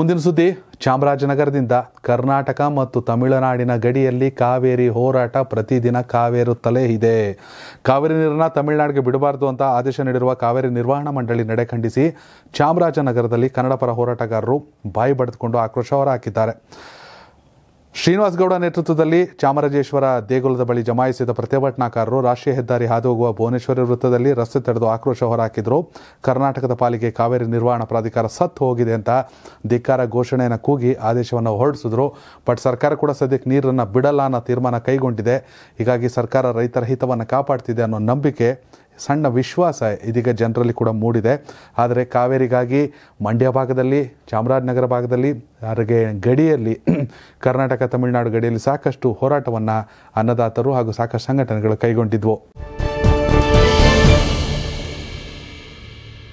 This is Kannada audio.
ಮುಂದಿನ ಸುದ್ದಿ ಚಾಮರಾಜನಗರದಿಂದ ಕರ್ನಾಟಕ ಮತ್ತು ತಮಿಳುನಾಡಿನ ಗಡಿಯಲ್ಲಿ ಕಾವೇರಿ ಹೋರಾಟ ಪ್ರತಿದಿನ ಕಾವೇರುತ್ತಲೇ ಇದೆ ಕಾವೇರಿ ನೀರನ್ನ ತಮಿಳುನಾಡಿಗೆ ಬಿಡಬಾರದು ಅಂತ ಆದೇಶ ನೀಡಿರುವ ಕಾವೇರಿ ನಿರ್ವಹಣಾ ಮಂಡಳಿ ನಡೆ ಖಂಡಿಸಿ ಚಾಮರಾಜನಗರದಲ್ಲಿ ಕನ್ನಡ ಪರ ಹೋರಾಟಗಾರರು ಬಾಯಿ ಬಡಿದುಕೊಂಡು ಆಕ್ರೋಶ ಹೊರಹಾಕಿದ್ದಾರೆ ಶ್ರೀನಿವಾಸ್ ಗೌಡ ನೇತೃತ್ವದಲ್ಲಿ ಚಾಮರಾಜೇಶ್ವರ ದೇಗುಲದ ಬಳಿ ಜಮಾಯಿಸಿದ ಪ್ರತಿಭಟನಾಕಾರರು ರಾಷ್ಟ್ರೀಯ ಹೆದ್ದಾರಿ ಹಾದು ಹೋಗುವ ಭುವನೇಶ್ವರಿ ವೃತ್ತದಲ್ಲಿ ರಸ್ತೆ ತಡೆದು ಆಕ್ರೋಶ ಹೊರಹಾಕಿದ್ರು ಕರ್ನಾಟಕದ ಪಾಲಿಗೆ ಕಾವೇರಿ ನಿರ್ವಹಣಾ ಪ್ರಾಧಿಕಾರ ಸತ್ತು ಹೋಗಿದೆ ಅಂತ ಧಿಕ್ಕಾರ ಘೋಷಣೆಯನ್ನು ಕೂಗಿ ಆದೇಶವನ್ನು ಹೊರಡಿಸಿದ್ರು ಬಟ್ ಸರ್ಕಾರ ಕೂಡ ಸದ್ಯಕ್ಕೆ ನೀರನ್ನು ಬಿಡಲ್ಲ ಅನ್ನೋ ತೀರ್ಮಾನ ಕೈಗೊಂಡಿದೆ ಹೀಗಾಗಿ ಸರ್ಕಾರ ರೈತರ ಹಿತವನ್ನು ಕಾಪಾಡ್ತಿದೆ ಅನ್ನೋ ನಂಬಿಕೆ ಸಣ್ಣ ವಿಶ್ವಾಸ ಇದೀಗ ಜನರಲ್ಲಿ ಕೂಡ ಮೂಡಿದೆ ಆದರೆ ಕಾವೇರಿಗಾಗಿ ಮಂಡ್ಯ ಭಾಗದಲ್ಲಿ ಚಾಮರಾಜನಗರ ಭಾಗದಲ್ಲಿ ಹಾಗೆ ಗಡಿಯಲ್ಲಿ ಕರ್ನಾಟಕ ತಮಿಳುನಾಡು ಗಡಿಯಲ್ಲಿ ಸಾಕಷ್ಟು ಹೋರಾಟವನ್ನು ಅನ್ನದಾತರು ಹಾಗೂ ಸಾಕಷ್ಟು ಸಂಘಟನೆಗಳು ಕೈಗೊಂಡಿದ್ವು